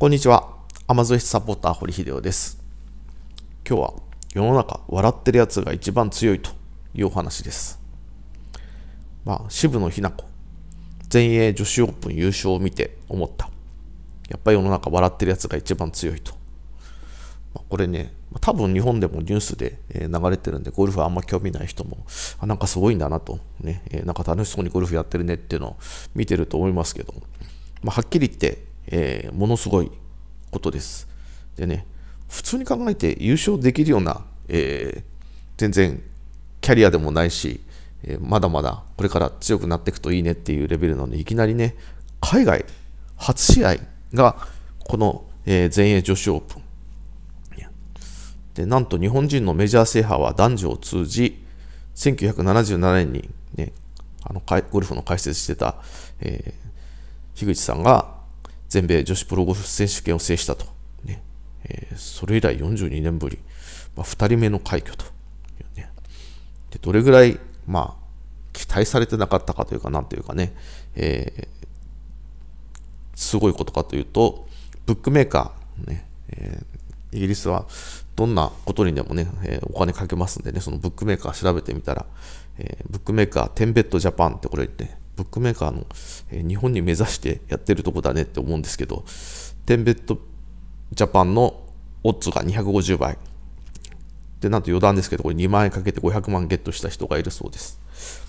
こんにちは。アマゾンサポーター堀秀夫です。今日は世の中笑ってるやつが一番強いというお話です。まあ、渋野日向子、全英女子オープン優勝を見て思った。やっぱり世の中笑ってるやつが一番強いと。まあ、これね、多分日本でもニュースで流れてるんで、ゴルフはあんま興味ない人も、あなんかすごいんだなと、ね、なんか楽しそうにゴルフやってるねっていうのを見てると思いますけど、まあ、はっきり言って、えー、ものすごいことです。でね、普通に考えて優勝できるような、えー、全然キャリアでもないし、えー、まだまだこれから強くなっていくといいねっていうレベルなので、いきなりね、海外初試合がこの、えー、全英女子オープン。でなんと日本人のメジャー制覇は男女を通じ1977年に、ね、あのゴルフの解説してた、えー、樋口さんが全米女子プロゴルフ選手権を制したと。ねえー、それ以来42年ぶり、まあ、2人目の快挙と、ね、で。どれぐらい、まあ、期待されてなかったかというか、なんというかね、えー、すごいことかというと、ブックメーカー、ねえー、イギリスはどんなことにでもね、えー、お金かけますんでね、そのブックメーカー調べてみたら、えー、ブックメーカーテンベットジャパンってこれ言って、ブックメーカーの、え日本に目指してやってるとこだねって思うんですけど、テンベットジャパンのオッズが250倍。で、なんと余談ですけど、これ2万円かけて500万ゲットした人がいるそうです。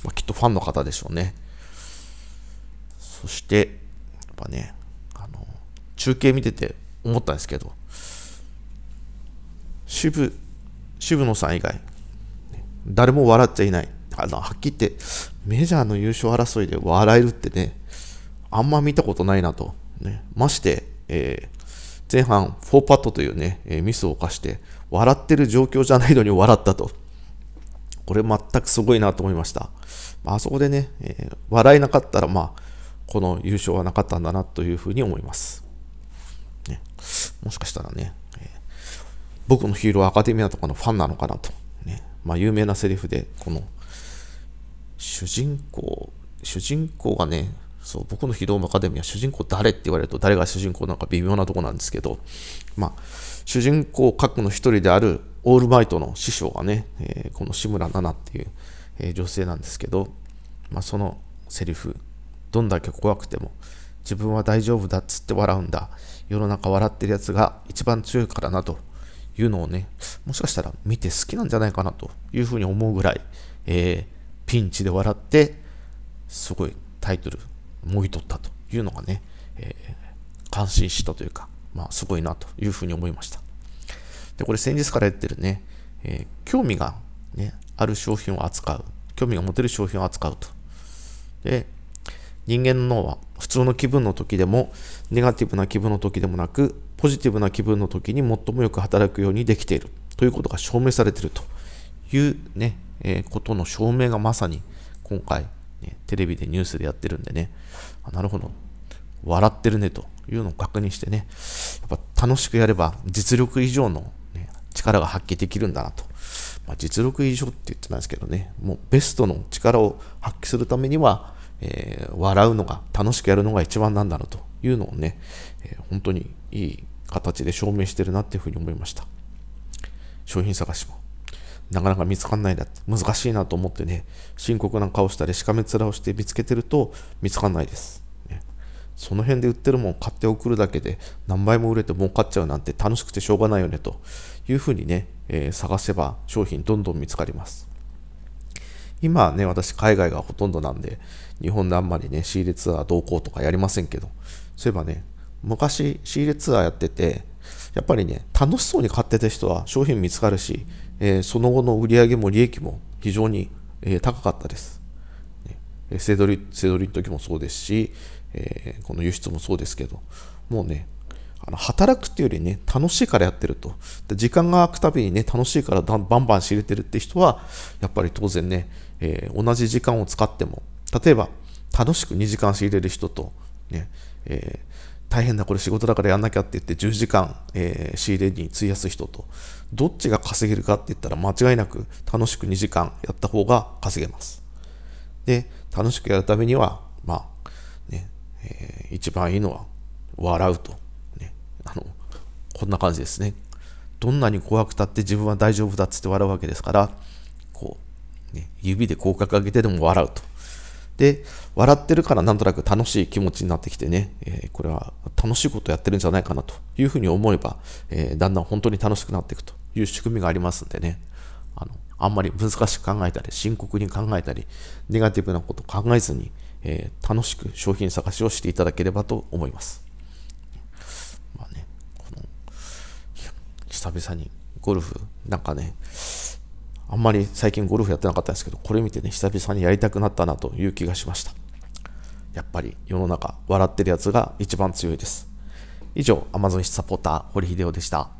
まあ、きっとファンの方でしょうね。そして、やっぱね、あの、中継見てて思ったんですけど、渋、渋野さん以外、誰も笑っちゃいない。あの、はっきり言って、メジャーの優勝争いで笑えるってね、あんま見たことないなと。ね、まして、えー、前半、フォーパットというね、えー、ミスを犯して、笑ってる状況じゃないのに笑ったと。これ全くすごいなと思いました。まあそこでね、えー、笑えなかったら、まあ、この優勝はなかったんだなというふうに思います。ね、もしかしたらね、えー、僕のヒーローアカデミアとかのファンなのかなと。ねまあ、有名なセリフで、この、主人公、主人公がね、そう僕の「ヒロームアカデミア、主人公誰って言われると誰が主人公なのか微妙なとこなんですけど、まあ、主人公格の一人であるオールマイトの師匠がね、えー、この志村奈々っていう、えー、女性なんですけど、まあ、そのセリフどんだけ怖くても自分は大丈夫だっつって笑うんだ世の中笑ってるやつが一番強いからなというのをねもしかしたら見て好きなんじゃないかなというふうに思うぐらい、えーピンチで笑って、すごいタイトル、もぎ取ったというのがね、えー、感心したというか、まあ、すごいなというふうに思いました。で、これ先日からやってるね、えー、興味が、ね、ある商品を扱う、興味が持てる商品を扱うと。で、人間の脳は普通の気分の時でも、ネガティブな気分の時でもなく、ポジティブな気分の時に最もよく働くようにできているということが証明されているというね、えことの証明がまさに今回、ね、テレビでニュースでやってるんでね、あなるほど、笑ってるねというのを確認してね、やっぱ楽しくやれば実力以上の、ね、力が発揮できるんだなと。まあ、実力以上って言ってたんですけどね、もうベストの力を発揮するためには、えー、笑うのが、楽しくやるのが一番なんだろうというのをね、えー、本当にいい形で証明してるなっていうふうに思いました。商品探しも。なかなか見つかんないだ難しいなと思ってね深刻な顔したりしかめ面をして見つけてると見つかんないです、ね、その辺で売ってるもん買って送るだけで何倍も売れて儲かっちゃうなんて楽しくてしょうがないよねというふうにね、えー、探せば商品どんどん見つかります今はね私海外がほとんどなんで日本であんまりね仕入れツアー同行とかやりませんけどそういえばね昔仕入れツアーやっててやっぱりね楽しそうに買ってた人は商品見つかるしえその後の売り上げも利益も非常に、え高かったです。えセドリ、セドリの時もそうですし、えこの輸出もそうですけど、もうね、あの働くっていうよりね、楽しいからやってると。で時間が空くたびにね、楽しいからバンバン仕入れてるって人は、やっぱり当然ね、え同じ時間を使っても、例えば、楽しく2時間仕入れる人と、ね、えー大変だ、これ仕事だからやんなきゃって言って10時間、えー、仕入れに費やす人と、どっちが稼げるかって言ったら間違いなく楽しく2時間やった方が稼げます。で、楽しくやるためには、まあ、ね、えー、一番いいのは笑うと、ね。あの、こんな感じですね。どんなに怖くたって自分は大丈夫だっつって笑うわけですから、こう、ね、指で口角上げてでも笑うと。で、笑ってるからなんとなく楽しい気持ちになってきてね、えー、これは楽しいことやってるんじゃないかなというふうに思えば、えー、だんだん本当に楽しくなっていくという仕組みがありますんでね、あの、あんまり難しく考えたり、深刻に考えたり、ネガティブなこと考えずに、えー、楽しく商品探しをしていただければと思います。まあね、この、久々にゴルフ、なんかね、あんまり最近ゴルフやってなかったですけど、これ見てね、久々にやりたくなったなという気がしました。やっぱり世の中、笑ってるやつが一番強いです。以上、Amazon サポーター、堀秀夫でした。